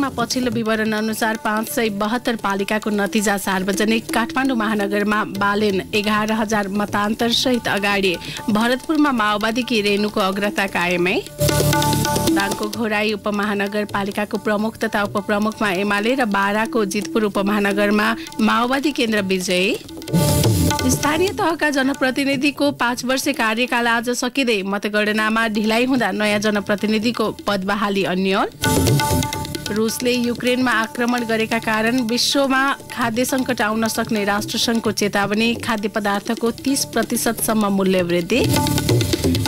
कार्यक्रममा पछिल्लो विवरण अनुसार पाँच सय बहत्तर पालिकाको नतिजा सार्वजनिक काठमाडौँ महानगरमा बालेन एघार हजार मतान्तर सहित अगाडि भरतपुरमा माओवादीकी रेणुको अग्रता कायमै दाङको घोराई उपमहानगरपालिकाको प्रमुख तथा उपप्रमुखमा एमाले र बाह्रको जितपुर उपमहानगरमा माओवादी केन्द्र विजयी स्थानीय तहका जनप्रतिनिधिको पाँच वर्ष कार्यकाल आज सकिँदै मतगणनामा ढिलाइ हुँदा नयाँ जनप्रतिनिधिको पद बहाली अन्यल रुसले युक्रेनमा आक्रमण गरेका कारण विश्वमा खाद्य सङ्कट आउन सक्ने राष्ट्रसङ्घको चेतावनी खाद्य पदार्थको तिस प्रतिशतसम्म मूल्य वृद्धि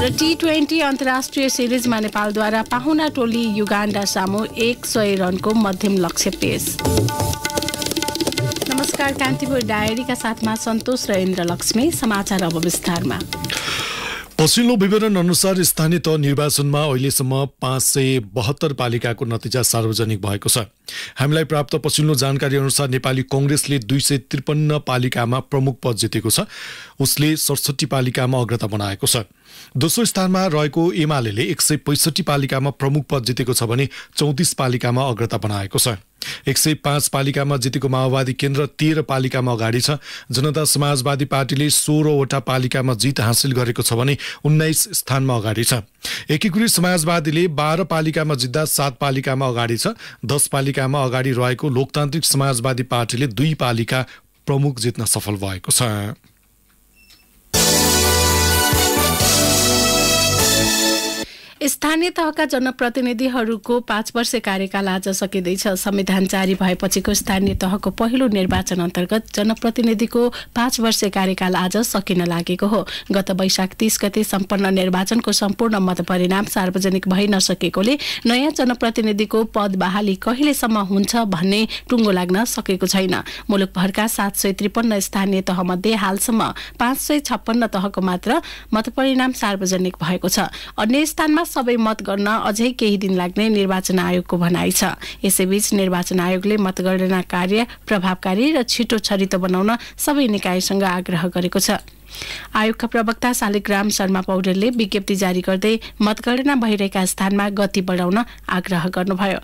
र टी ट्वेन्टी अन्तर्राष्ट्रिय सिरिजमा नेपालद्वारा पाहुना टोली युगाण्डा सामु एक सय रनको मध्यम लक्ष्य पेश नमस्कार कान्तिपुर डायरीका साथमा सन्तोष र इन्द्रलक्ष्मी समाचार अब विस्तारमा पछिल्लो विवरण अनुसार स्थानीय तह निर्वाचनमा अहिलेसम्म पाँच सय बहत्तर पालिकाको नतिजा सार्वजनिक भएको छ हामीलाई प्राप्त पछिल्लो जानकारी अनुसार नेपाली कङ्ग्रेसले दुई सय त्रिपन्न पालिकामा प्रमुख पद जितेको छ उसले सडसठी पालिकामा अग्रता बनाएको छ दोस्रो स्थानमा रहेको एमाले एक सय पैँसठी पालिकामा प्रमुख पद जितेको छ भने चौतिस पालिकामा अग्रता बनाएको छ एक सय पाँच पालिकामा जितेको माओवादी केन्द्र तेह्र पालिकामा अगाडि छ जनता समाजवादी पार्टीले सोह्रवटा पालिकामा जित हासिल गरेको छ भने उन्नाइस स्थानमा अगाडि छ एकीकृत समाजवादीले बाह्र पालिकामा जित्दा सात पालिकामा अगाडि छ दस पालिकामा अगाडि रहेको लोकतान्त्रिक समाजवादी पार्टीले दुई पालिका प्रमुख जित्न सफल भएको छ स्थानीय तहका जनप्रतिनिधिहरूको पाँच वर्ष कार्यकाल आज सकिँदैछ संविधान जारी भएपछिको स्थानीय तहको पहिलो निर्वाचन अन्तर्गत जनप्रतिनिधिको पाँच वर्ष कार्यकाल आज सकिन लागेको हो गत वैशाख तीस गते सम्पन्न निर्वाचनको सम्पूर्ण मतपरिणाम सार्वजनिक भइ नसकेकोले नयाँ जनप्रतिनिधिको पद बहाली कहिलेसम्म हुन्छ भन्ने टुङ्गो लाग्न सकेको छैन मुलुकभरका सात सय त्रिपन्न स्थानीय तहमध्ये हालसम्म पाँच सय छप्पन्न तहको मात्र मतपरिणाम सार्वजनिक भएको छ अन्य स्थानमा सबै मत गर्न अझै केही दिन लाग्ने निर्वाचन आयोगको भनाइ छ यसैबीच निर्वाचन आयोगले मतगणना कार्य प्रभावकारी र छिटो छरितो बनाउन सबै निकायसँग आग्रह गरेको छ आयोगका प्रवक्ता शालिग्राम शर्मा पौडेलले विज्ञप्ति जारी गर्दै मतगणना भइरहेका स्थानमा गति बढाउन आग्रह गर्नुभयो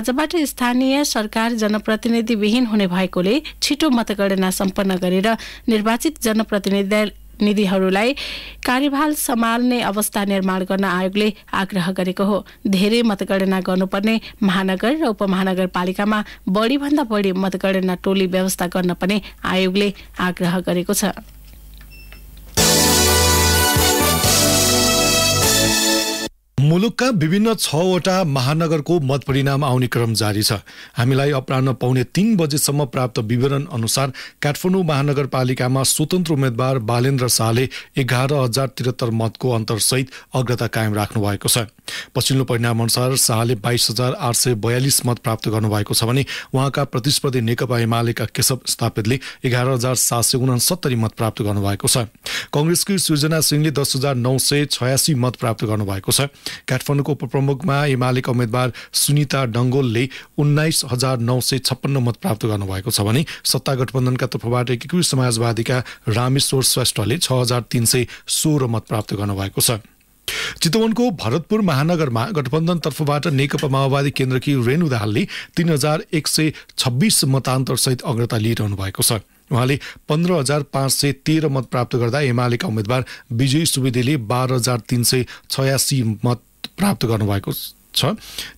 आजबाट स्थानीय सरकार जनप्रतिनिधिविहीन हुने भएकोले छिटो मतगणना सम्पन्न गरेर निर्वाचित जनप्रतिनिधि प्रतिनिधिहरूलाई कार्यभाल सम्हाल्ने अवस्था निर्माण गर्न आयोगले आग्रह गरेको हो धेरै मतगणना गर्नुपर्ने महानगर र उपमहानगरपालिकामा बढीभन्दा बढी मतगणना टोली व्यवस्था गर्न पनि आयोगले आग्रह गरेको छ मुलुकका विभिन्न छवटा महानगरको मतपरिणाम आउने क्रम जारी छ हामीलाई अपरान्न पाउने तिन बजेसम्म प्राप्त विवरण अनुसार काठमाडौँ महानगरपालिकामा स्वतन्त्र उम्मेद्वार बालेन्द्र शाहले एघार हजार त्रिहत्तर मतको अन्तरसहित अग्रता कायम राख्नु भएको छ पछिल्लो परिणामअनुसार शाहले बाइस हजार आठ सय बयालिस मत प्राप्त गर्नुभएको छ भने उहाँका प्रतिस्पर्धी नेकपा एमालेका केशव स्थापितले एघार हजार सात सय उनासत्तरी मत प्राप्त गर्नुभएको छ कङ्ग्रेसकी सृजना सिंहले दस हजार नौ सय छयासी मत प्राप्त गर्नुभएको छ काठमाडौँको उपप्रमुखमा एमालेका उम्मेद्वार सुनिता डङ्गोलले उन्नाइस हजार नौ सय छप्पन्न मत प्राप्त गर्नुभएको छ भने सत्ता गठबन्धनका तर्फबाट एकीकृत समाजवादीका रामेश्वर श्रेष्ठले छ हजार तिन सय सोह्र मत प्राप्त गर्नुभएको छ चितवनको भरतपुर महानगरमा गठबन्धन तर्फबाट नेकपा माओवादी केन्द्रकी रेणु दाहालले तीन हजार एक सय छब्बिस मतान्तरसहित अग्रता लिइरहनु भएको छ उहाँले पन्ध्र हजार पाँच सय तेह्र मत प्राप्त गर्दा एमालेका उम्मेद्वार विजय सुवेदीले बाह्र हजार तिन सय छयासी मत प्राप्त गर्नुभएको छ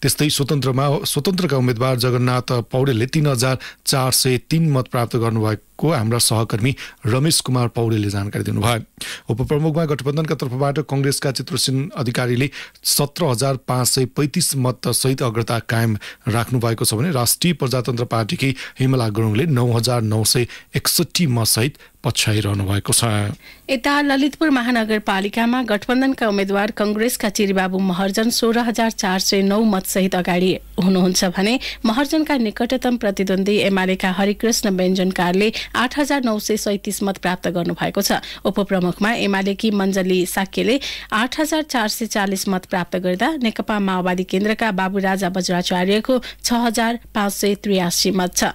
त्यस्तै स्वतन्त्रमा स्वतन्त्रका उम्मेद्वार जगन्नाथ पौडेलले तिन हजार चार सय तिन मत प्राप्त गर्नुभएको हाम्रा सहकर्मी रमेश कुमार पौडेलले जानकारी दिनुभयो उपप्रमुखमा गठबन्धनका तर्फबाट कङ्ग्रेसका चित्रसेन अधिकारीले सत्र हजार पाँच सय पैँतिस मतसहित अग्रता कायम राख्नु भएको छ भने राष्ट्रिय प्रजातन्त्र पार्टीकै हिमला गुरुङले नौ हजार नौ सय एकसठी मतसहित पछ्याइरहनु भएको छ यता ललितपुर महानगरपालिकामा गठबन्धनका उम्मेद्वार कङ्ग्रेसका चिरीबाबु महर्जन सोह्र हजार चार सय नौ मतसहित अगाडि हुनुहुन्छ भने महर्जनका निकटतम प्रतिद्वन्दी एमालेका हरिकृष्ण व्यञ्जनकारले आठ हजार नौ सय सैतिस मत प्राप्त गर्नुभएको छ उपप्रमुख प्रमुखमा एमालेकी मञ्जली साक्यले आठ हजार चार सय चालिस मत प्राप्त गर्दा नेकपा माओवादी केन्द्रका राजा बज्राचार्यको छ हजार पाँच सय त्रियासी मत छ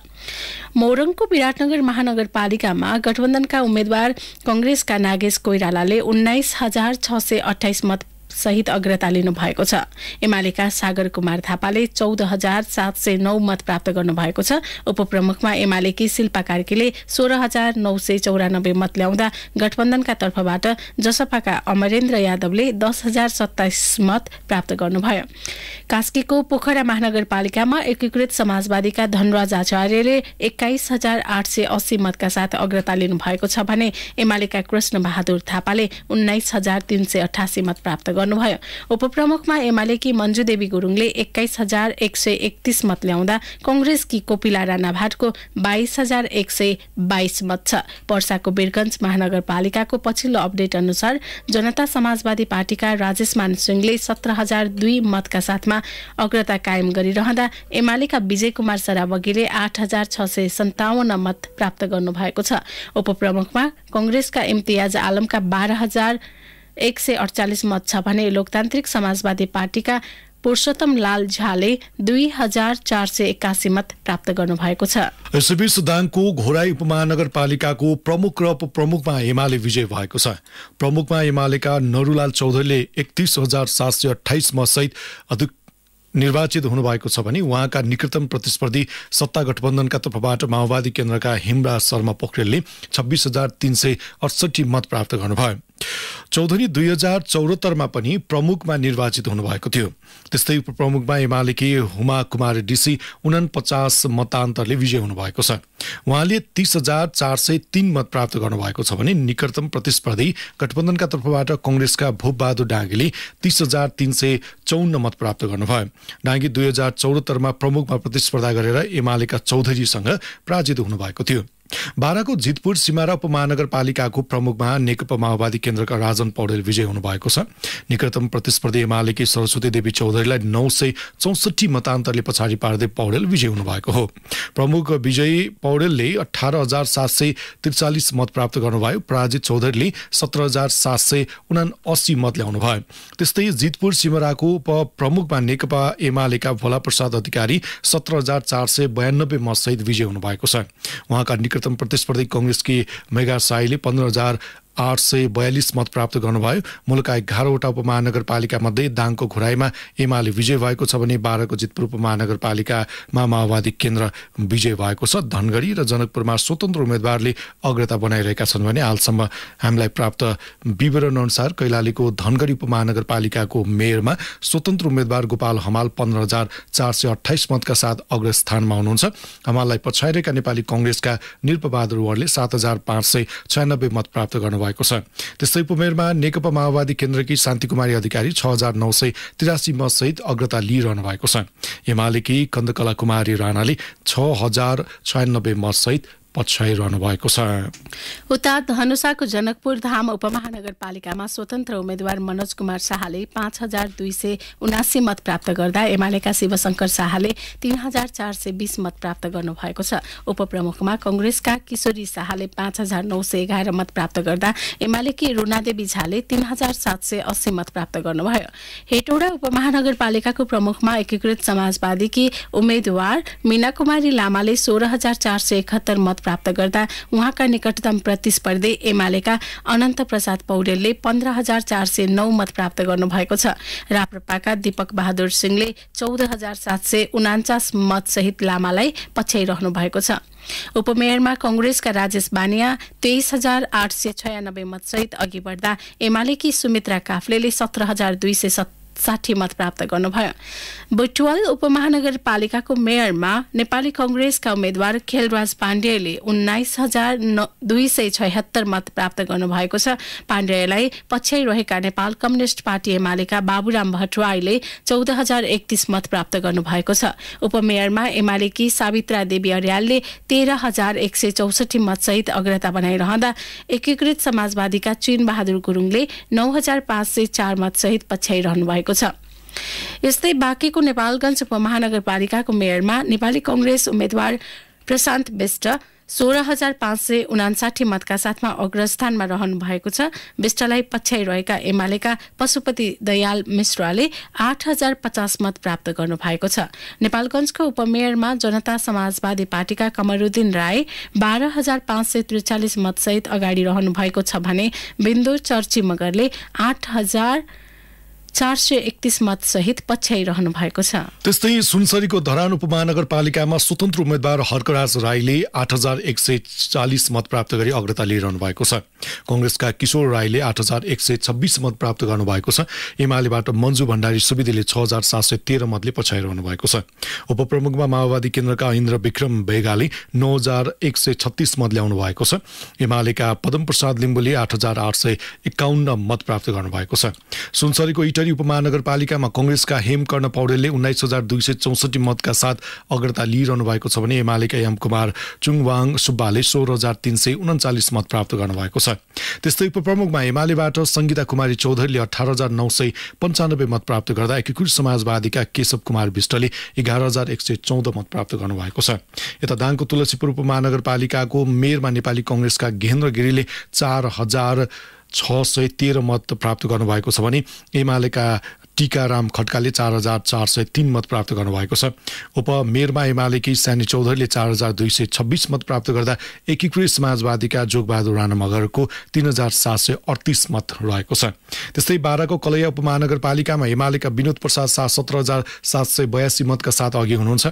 मोरङको विराटनगर महानगरपालिकामा गठबन्धनका उम्मेद्वार कङ्ग्रेसका नागेश कोइरालाले उन्नाइस हजार छ सय अठाइस मत सहित अग्रता लिनु भएको छ एमालेका सागर कुमार थापाले चौध हजार सात सय नौ मत प्राप्त गर्नुभएको छ उपप्रमुखमा एमालेकी शिल्पा कार्कीले सोह्र हजार नौ सय चौरानब्बे मत ल्याउँदा गठबन्धनका तर्फबाट जसपाका अमरेन्द्र यादवले दस हजार सत्ताइस मत प्राप्त गर्नुभयो कास्कीको पोखरा महानगरपालिकामा एकीकृत समाजवादीका धनराज आचार्यले एक्काइस हजार आठ सय अस्सी मतका साथ अग्रता लिनुभएको छ भने एमालेका कृष्ण बहादुर थापाले उन्नाइस हजार तिन सय अठासी मत प्राप्त गर्नुभयो उपप्रमुखमा एमालेकी मन्जु देवी गुरुङले एक्काइस हजार एक सय एकतिस मत ल्याउँदा कङ्ग्रेसकी कोपिला राणा भाटको बाइस हजार एक सय बाइस मत छ पर्साको वीरगञ्ज महानगरपालिकाको पछिल्लो अपडेट अनुसार जनता समाजवादी पार्टीका राजेश सिंहले सत्र हजार दुई मतका साथमा अग्रता कायम गरिरहँदा एमालेका विजय कुमार सरावगीले आठ हजार छ सय सन्ताउन्न मत प्राप्त गर्नुभएको छ उपप्रमुखमा कङ्ग्रेसका इम्तियाज आलमका बाह्र हजार एक सय अडचालिस मत छ भने लोकतान्त्रिक समाजवादी पार्टीका पुरुषोत्तम लाल झाले दुई हजार चार सय एक्कासी मत प्राप्त गर्नुभएको छ यसैबीच दाङको घोराई उपमहानगरपालिकाको प्रमुख र उपप्रमुखमा एमाले विजय भएको छ प्रमुखमा एमालेका नरुलाल चौधरीले एकतिस हजार सात सय अठाइस मतसहित अधिक निर्वाचित हुनुभएको छ भने उहाँका निकटतम प्रतिस्पर्धी सत्ता गठबन्धनका तर्फबाट माओवादी केन्द्रका हिमराज शर्मा पोखरेलले छब्बिस हजार तिन सय अडसठी मत प्राप्त गर्नुभयो चौधरी दुई हजार चौहत्तरमा पनि प्रमुखमा निर्वाचित हुनुभएको थियो त्यस्तै उपप्रमुखमा एमालेकी हुमा कुमार डिसी उनापचास मतान्तरले विजय हुनुभएको छ उहाँले तीस हजार चार सय तीन मत प्राप्त गर्नुभएको छ भने निकटतम प्रतिस्पर्धी गठबन्धनका तर्फबाट कङ्ग्रेसका भूपबहादुर डाँगीले तीस हजार तीन सय चौन्न मत प्राप्त गर्नुभयो डाँगी दुई हजार चौहत्तरमा प्रमुखमा प्रतिस्पर्धा गरेर एमालेका चौधरीसँग पराजित हुनुभएको थियो बाराको जितपुर सिमारा उपमहानगरपालिकाको प्रमुखमा नेकपा माओवादी केन्द्रका राजन पौडेल विजय हुनुभएको छ निकटतम प्रतिस्पर्धी एमालेकी सरस्वती देवी चौधरीलाई नौ सय चौसठी मतान्तरले पछाडि पार्दै पौडेल विजय हुनुभएको हो प्रमुख विजय पौडेलले अठार हजार सात सय त्रिचालिस मत प्राप्त गर्नुभयो पराजित चौधरीले सत्र हजार सात सय उना मत ल्याउनु भयो त्यस्तै जितपुर सिमराको उपप्रमुखमा नेकपा एमालेका भोला प्रसाद अधिकारी सत्र हजार चार सय बयानब्बे मतसहित विजय हुनुभएको छ उहाँका कृतम प्रतिस्पर्धी कङ्ग्रेसकी मेगा साईले पन्ध्र हजार आठ सय बयालिस मत प्राप्त गर्नुभयो मुलुकका एघारवटा उपमहानगरपालिका मध्ये दाङको घुराईमा एमाले विजय भएको छ भने बाह्रको जितपुर उपमहानगरपालिकामा माओवादी केन्द्र विजय भएको छ धनगढी र जनकपुरमा स्वतन्त्र उम्मेद्वारले अग्रता बनाइरहेका छन् भने हालसम्म हामीलाई प्राप्त विवरण अनुसार कैलालीको धनगढी उपमहानगरपालिकाको मेयरमा स्वतन्त्र उम्मेद्वार गोपाल हमाल पन्ध्र हजार चार सय अठाइस मतका साथ अग्रस्थानमा हुनुहुन्छ हमाललाई पछ्याइरहेका नेपाली कङ्ग्रेसका निरपबहादुर वरले सात हजार पाँच सय छयानब्बे मत प्राप्त गर्नुभयो भएको छ त्यस्तै उपमेरमा नेकपा माओवादी केन्द्रकी शान्ति कुमारी अधिकारी छ हजार नौ सय त्रियासी मतसहित अग्रता लिइरहनु भएको छ एमालेकी कन्दकला कुमारी राणाले छ हजार छयानब्बे मतसहित पछ्याइरहनु भएको छ उता धनुषाको जनकपुर धाम उपमहानगरपालिकामा स्वतन्त्र उम्मेद्वार मनोज कुमार शाहले पाँच हजार दुई सय उनासी मत प्राप्त गर्दा एमालेका शिवशंकर शाहले तीन हजार चार सय बिस मत प्राप्त गर्नुभएको छ उपप्रमुखमा कंग्रेसका किशोरी शाहले पाँच हजार नौ सय एघार मत प्राप्त गर्दा एमालेकी रुणादेवी झाले तीन हजार सात सय अस्सी मत प्राप्त गर्नुभयो हेटौडा उपमहानगरपालिकाको प्रमुखमा एकीकृत समाजवादीकी उम्मेद्वार मीना कुमारी लामाले सोह्र हजार चार सय एकहत्तर मत प्राप्त गर्दा उहाँका निकटतम प्रतिस्पर्धी एमालेका अनन्त प्रसाद पौडेलले पन्ध्र हजार चार सय नौ मत प्राप्त गर्नुभएको छ राप्रपाका दीपक बहादुर सिंहले चौध हजार सात सय उनान्चास मतसहित लामालाई पछ्याइरहनु भएको छ उपमेयरमा कंग्रेसका राजेश बानिया तेइस हजार आठ सय छयानब्बे मतसहित अघि बढ्दा एमालेकी सुमित्रा काफ्ले सत्र हजार दुई सय साठी मत प्राप्त गर्नुभयो बुटवाल उपमहानगरपालिकाको मेयरमा नेपाली कङ्ग्रेसका उम्मेद्वार खेलराज पाण्डेले उन्नाइस हजार दुई सय छयत्तर मत प्राप्त गर्नुभएको छ पाण्डेलाई पछ्याइ रहेका नेपाल कम्युनिस्ट पार्टी एमालेका बाबुराम भट्टराईले चौध हजार एकतिस मत प्राप्त गर्नुभएको छ उपमेयरमा एमालेकी सावित्रा देवी अर्यालले तेह्र हजार एक सय चौसठी मतसहित अग्रता बनाइरहँदा एकीकृत समाजवादीका चीन बहादुर गुरुङले नौ हजार पाँच सय चार मतसहित पछ्याइरहनु भएको भएको छ यस्तै बाँकेको नेपालगञ्ज उपमहानगरपालिकाको मेयरमा नेपाली कङ्ग्रेस उम्मेद्वार प्रशान्त विष्ट सोह्र हजार पाँच सय उनासाठी मतका साथमा अग्रस्थानमा रहनु भएको छ विष्टलाई पछ्याइरहेका एमालेका पशुपति दयाल मिश्राले आठ हजार पचास मत प्राप्त गर्नु भएको छ नेपालगञ्जको उपमेयरमा जनता समाजवादी पार्टीका कमरुद्दिन राई बाह्र हजार पाँच सय त्रिचालिस मतसहित अगाडि रहनु भएको छ भने बिन्दु चर्ची मगरले आठ हजार चार सय एकतिस रहनु भएको छ त्यस्तै सुनसरीको धरान उपमहानगरपालिकामा स्वतन्त्र उम्मेद्वार हर्कराज राईले आठ हजार एक सय चालिस मत प्राप्त गरी अग्रता लिइरहनु भएको छ कङ्ग्रेसका किशोर राईले आठ हजार एक सय छब्बिस मत प्राप्त गर्नुभएको छ एमालेबाट मन्जु भण्डारी सुविदेले छ हजार सात सय तेह्र मतले पछ्याइरहनु भएको छ उपप्रमुखमा माओवादी केन्द्रका इन्द्र विक्रम बेगाले नौ हजार एक सय छत्तिस मत ल्याउनु भएको छ एमालेका पदमप्रसाद लिम्बुले आठ हजार आठ सय एकाउन्न मत प्राप्त गर्नुभएको छ सुनसरीको इटली उपमहानगरपालिकामा कङ्ग्रेसका हेमकर्ण पौडेलले उन्नाइस हजार दुई सय चौसठी मतका साथ अग्रता लिइरहनु भएको छ भने एमालेका एम कुमार चुङवाङ सुब्बाले सोह्र हजार तिन सय उन्चालिस मत प्राप्त गर्नुभएको छ त्यस्तै उपप्रमुखमा एमालेबाट सङ्गीता कुमारी चौधरीले अठार हजार नौ सय पन्चानब्बे मत प्राप्त गर्दा एकीकृत समाजवादीका केशव कुमार विष्टले एघार हजार एक सय चौध मत प्राप्त गर्नुभएको छ यता दाङको तुलसीपुर उपमहानगरपालिकाको मेयरमा नेपाली कङ्ग्रेसका गेन्द्र गिरीले चार हजार छ सय तेह्र मत प्राप्त गर्नुभएको छ भने एमालेका टिकाराम खड्काले चार हजार चार सय तिन मत प्राप्त गर्नुभएको छ उपमेयरमा एमालेकी सानी चौधरीले चार हजार दुई सय छब्बिस मत प्राप्त गर्दा एकीकृत समाजवादीका जोगबहादुर राणा मगरको तिन हजार सात सय अडतिस मत रहेको छ त्यस्तै बाह्रको कलैया उपमहानगरपालिकामा एमालेका विनोद प्रसाद शाह सत्र हजार सात सय बयासी मतका साथ अघि हुनुहुन्छ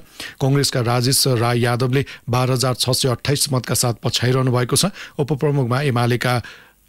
कङ्ग्रेसका राजेश राई यादवले बाह्र हजार छ सय अठाइस मतका साथ पछ्याइरहनु भएको छ उपप्रमुखमा एमालेका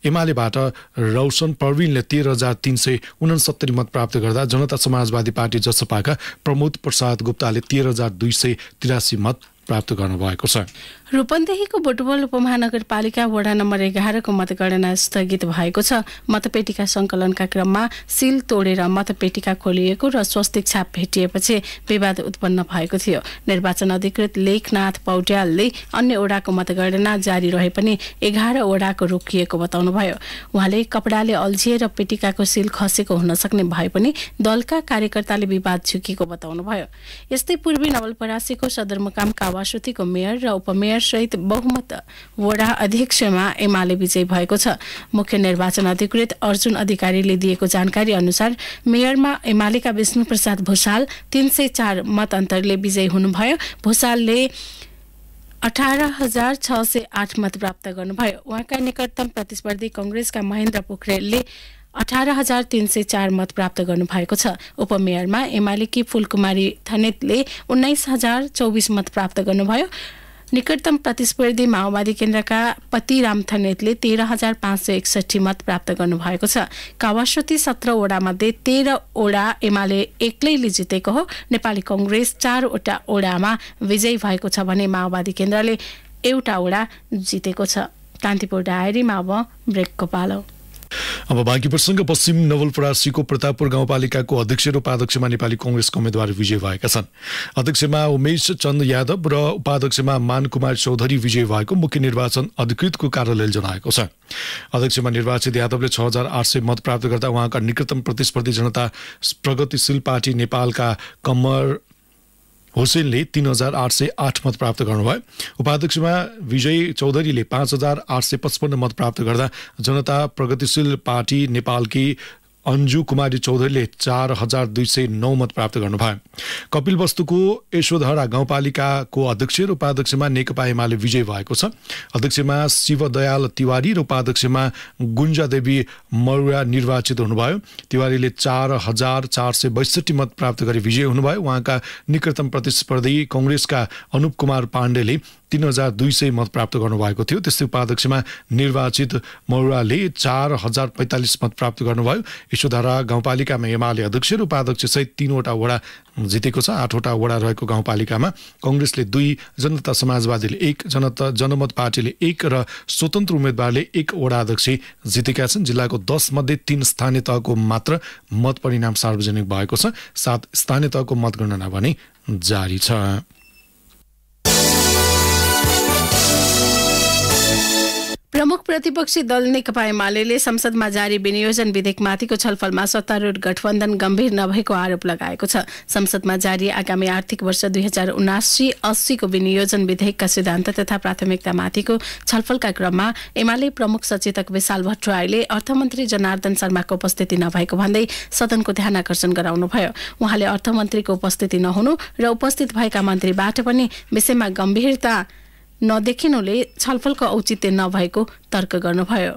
एमालेबाट रौशन प्रवीणले तेह्र हजार तिन सय उनसत्तरी मत प्राप्त गर्दा जनता समाजवादी पार्टी जसपाका प्रमोद प्रसाद गुप्ताले तेह्र हजार दुई सय तिरासी मत प्राप्त गर्नुभएको छ रूपन्देहीको बोटबल उपमहानगरपालिका वडा नम्बर एघारको मतगणना स्थगित भएको छ मतपेटिका संकलनका क्रममा सिल तोडेर मतपेटिका खोलिएको र स्वस्तिक छाप भेटिएपछि विवाद उत्पन्न भएको थियो निर्वाचन अधिकृत लेखनाथ पौड्यालले अन्य वडाको मतगणना जारी रहे पनि एघार वडाको रोकिएको बताउनुभयो उहाँले कपडाले अल्झिएर पेटिकाको सिल खसेको हुन सक्ने भए पनि दलका कार्यकर्ताले विवाद झुकेको बताउनुभयो यस्तै पूर्वी नवलपरासीको सदरमुकाम कावासुतीको मेयर र उपमेयर सहित बहुमत वडा अध्यक्षमा एमाले विजय भएको छ मुख्य निर्वाचन अधिकृत अर्जुन अधिकारीले दिएको जानकारी अनुसार मेयरमा एमालेका विष्णु प्रसाद भूषाल तीन सय चार मत अन्तरले विजयी हुनुभयो भूषालले अठार हजार छ सय आठ मत प्राप्त गर्नुभयो उहाँका निकटतम प्रतिस्पर्धी कङ्ग्रेसका महेन्द्र पोखरेलले अठार हजार तिन सय चार मत प्राप्त गर्नुभएको छ उपमेयरमा एमालेकी फुलकुमारी थनेतले उन्नाइस हजार चौबिस मत प्राप्त गर्नुभयो निकटतम प्रतिस्पर्धी माओवादी केन्द्रका पति राम थनेतले तेह्र हजार पाँच सय एकसठी मत प्राप्त गर्नुभएको छ कावास्वती मध्ये तेह्रवटा एमाले एक्लैले जितेको हो नेपाली कङ्ग्रेस चारवटा ओडामा विजयी भएको छ भने माओवादी केन्द्रले एउटा ओडा जितेको छ कान्तिपुर डायरीमा अब ब्रेकको पालो अब बाँकी प्रसङ्ग पश्चिम नवलपरासीको प्रतापपुर गाउँपालिकाको अध्यक्ष र उपाध्यक्षमा नेपाली कङ्ग्रेसका उम्मेद्वार विजय भएका छन् अध्यक्षमा उमेश चन्द यादव र उपाध्यक्षमा मान कुमार चौधरी विजय भएको मुख्य निर्वाचन अधिकृतको कार्यालयले जनाएको छ अध्यक्षमा निर्वाचित यादवले छ हजार आठ सय मत प्राप्त गर्दा उहाँका निकटतम प्रतिस्पर्धी जनता प्रगतिशील पार्टी नेपालका कमर हुसेनले तिन हजार आठ सय आठ मत प्राप्त गर्नुभयो उपाध्यक्षमा विजय चौधरीले पाँच हजार आठ सय पचपन्न मत प्राप्त गर्दा जनता प्रगतिशील पार्टी नेपालकी अन्जु कुमारी चौधरीले चार हजार दुई सय नौ मत प्राप्त गर्नुभयो कपिल वस्तुको यशोधरा गाउँपालिकाको अध्यक्ष र उपाध्यक्षमा नेकपा एमाले विजय भएको छ अध्यक्षमा शिवदयाल तिवारी र उपाध्यक्षमा गुन्जादेवी मरुवा निर्वाचित हुनुभयो तिवारीले चार हजार चार सय बैसठी मत प्राप्त गरी विजय हुनुभयो उहाँका निकटतम प्रतिस्पर्धी कङ्ग्रेसका अनुप कुमार पाण्डेले तिन हजार दुई सय मत प्राप्त गर्नुभएको थियो त्यस्तै उपाध्यक्षमा निर्वाचित मौराले चार हजार पैँतालिस मत प्राप्त गर्नुभयो यशोधारा गाउँपालिकामा एमाले अध्यक्ष र उपाध्यक्ष सहित तिनवटा वडा जितेको छ आठवटा वडा रहेको गाउँपालिकामा कङ्ग्रेसले दुई जनता समाजवादीले एक जनता जनमत पार्टीले एक र स्वतन्त्र उम्मेद्वारले एक वडा अध्यक्ष जितेका छन् जिल्लाको दसमध्ये तीन स्थानीय तहको मात्र मत परिणाम सार्वजनिक भएको छ सात स्थानीय तहको मतगणना भने जारी छ प्रमुख प्रतिपक्षी दल नेकपा एमाले संसदमा जारी विनियोजन विधेयकमाथिको छलफलमा सत्तारूढ़ गठबन्धन गम्भीर नभएको आरोप लगाएको छ संसदमा जारी आगामी आर्थिक वर्ष दुई हजार उनासी अस्सीको विनियोजन विधेयकका सिद्धान्त तथा प्राथमिकतामाथिको छलफलका क्रममा एमाले प्रमुख सचेतक विशाल भट्टराईले अर्थमन्त्री जनार्दन शर्माको उपस्थिति नभएको भन्दै सदनको ध्यान आकर्षण गराउनुभयो उहाँले अर्थमन्त्रीको उपस्थिति नहुनु र उपस्थित भएका मन्त्रीबाट पनि विषयमा गम्भीरता नदेखिनुले छलफलको औचित्य नभएको तर्क गर्नुभयो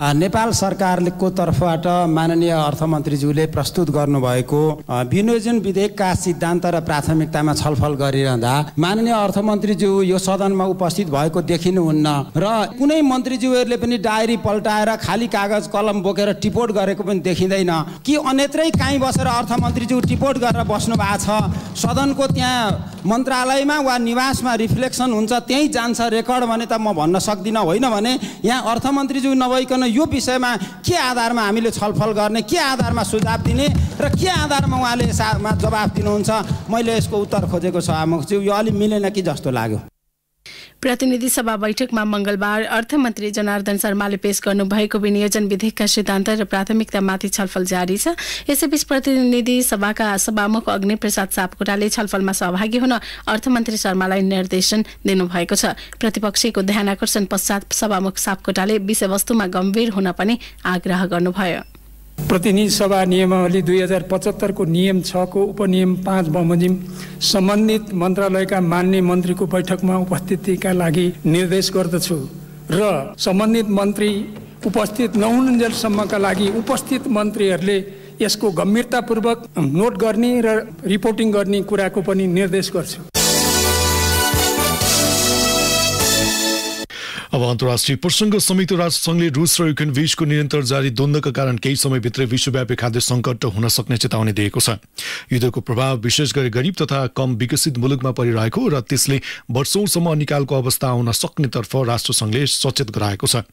नेपाल सरकारको तर्फबाट माननीय अर्थमन्त्रीज्यूले प्रस्तुत गर्नुभएको विनियोजन विधेयकका सिद्धान्त र प्राथमिकतामा छलफल गरिरहँदा माननीय अर्थमन्त्रीज्यू यो सदनमा उपस्थित भएको देखिनुहुन्न र कुनै मन्त्रीज्यूहरूले पनि डायरी पल्टाएर खाली कागज कलम बोकेर टिपोट गरेको पनि देखिँदैन कि अन्यत्रै काहीँ बसेर अर्थमन्त्रीज्यू टिपोट गरेर बस्नु भएको छ सदनको त्यहाँ मन्त्रालयमा वा निवासमा रिफ्लेक्सन हुन्छ त्यहीँ जान्छ रेकर्ड भने त म भन्न सक्दिनँ होइन भने यहाँ अर्थमन्त्रीज्यू नभइकन यो विषयमा के आधारमा हामीले छलफल गर्ने के आधारमा सुझाव दिने र के आधारमा उहाँले यसमा जवाफ दिनुहुन्छ मैले यसको उत्तर खोजेको छ यो अलिक मिलेन कि जस्तो लाग्यो प्रतिनिधि सभा बैठकमा मंगलबार अर्थमन्त्री जनार्दन शर्माले पेश गर्नुभएको विनियोजन विधेयकका सिद्धान्त र प्राथमिकतामाथि छलफल जारी छ यसैबीच प्रतिनिधि सभाका सभामुख अग्नि प्रसाद सापकोटाले छलफलमा सहभागी हुन अर्थमन्त्री शर्मालाई निर्देशन दिनुभएको छ प्रतिपक्षीको ध्यान आकर्षण पश्चात सभामुख सापकोटाले विषयवस्तुमा गम्भीर हुन पनि आग्रह गर्नुभयो प्रतिनिधि सभा नियमावली दुई हजार पचहत्तरको नियम छको उपनियम पाँच बमोजिम सम्बन्धित मन्त्रालयका मान्य मन्त्रीको बैठकमा उपस्थितिका लागि निर्देश गर्दछु र सम्बन्धित मन्त्री उपस्थित नहुन्जेलसम्मका लागि उपस्थित मन्त्रीहरूले यसको गम्भीरतापूर्वक नोट गर्ने र रिपोर्टिङ गर्ने कुराको पनि निर्देश गर्छु अब अन्तर्राष्ट्रिय प्रसङ्ग संयुक्त राष्ट्रसङ्घले रुस र युक्रेन बीचको निरन्तर जारी द्वन्द्वका कारण केही समयभित्रै विश्वव्यापी खाद्य सङ्कट हुन सक्ने चेतावनी दिएको छ युद्धको प्रभाव विशेष गरी गरिब तथा कम विकसित मुलुकमा परिरहेको र त्यसले वर्षौंसम्म निकालको अवस्था आउन सक्नेतर्फ राष्ट्रसङ्घले सचेत गराएको छ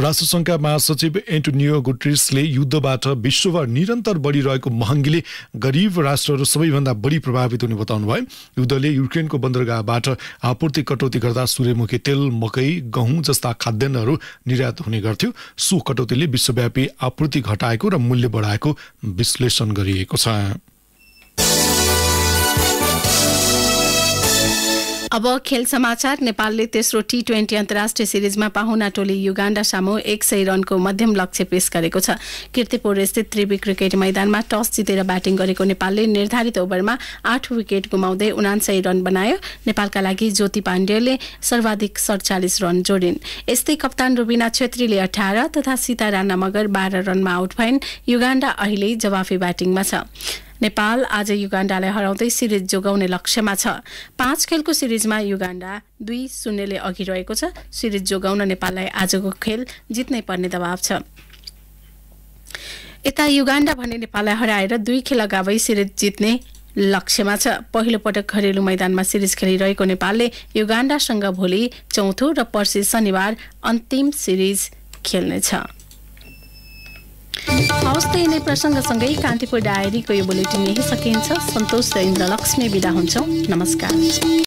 राष्ट्रसङ्घका महासचिव एन्टोनियो गुट्रिसले युद्धबाट विश्वभर निरन्तर बढिरहेको महँगीले गरिब राष्ट्रहरू सबैभन्दा बढी प्रभावित हुने बताउनुभयो युद्धले युक्रेनको बन्दरगाहबाट आपूर्ति कटौती गर्दा सूर्यमुखी तेल मकै गहुँ गहुँ जस्ता खाद्यान्नहरू निर्यात हुने गर्थ्यो सो कटौतीले विश्वव्यापी आपूर्ति घटाएको र मूल्य बढाएको विश्लेषण गरिएको छ अब खेल समाचार नेपालले तेस्रो टी ट्वेन्टी अन्तर्राष्ट्रिय सिरिजमा पाहुना टोली युगाण्डा सामु एक सय रनको मध्यम लक्ष्य पेश गरेको छ किर्तिपुर स्थित त्रिवी क्रिकेट मैदानमा टस जितेर ब्याटिङ गरेको नेपालले निर्धारित ओभरमा आठ विकेट गुमाउँदै उनान्सय रन बनायो नेपालका लागि ज्योति पाण्डेले सर्वाधिक सडचालिस रन जोडिन् यस्तै कप्तान रुबिना छेत्रीले अठार तथा सीता राणा मगर बाह्र रनमा आउट भइन् युगाण्डा अहिले जवाफी ब्याटिङमा छ नेपाल आज युगाण्डालाई हराउँदै सिरिज जोगाउने लक्ष्यमा छ पाँच खेलको सिरिजमा युगाण्डा दुई शून्यले अघि रहेको छ सिरिज जोगाउन नेपाललाई आजको खेल जित्नै पर्ने दबाव छ यता युगाण्डा भने नेपाललाई हराएर दुई खेल अगावै सिरिज जित्ने लक्ष्यमा छ पहिलो पटक घरेलु मैदानमा सिरिज खेलिरहेको नेपालले युगाण्डासँग भोलि चौथो र पर्सि शनिबार अन्तिम सिरिज खेल्नेछ हवस् त यिनै प्रसङ्गसँगै कान्तिपुर डायरीको यो बुलेटिन यही सकिन्छ सन्तोष र इन्द्रलक्ष्मी विदा हुन्छौँ नमस्कार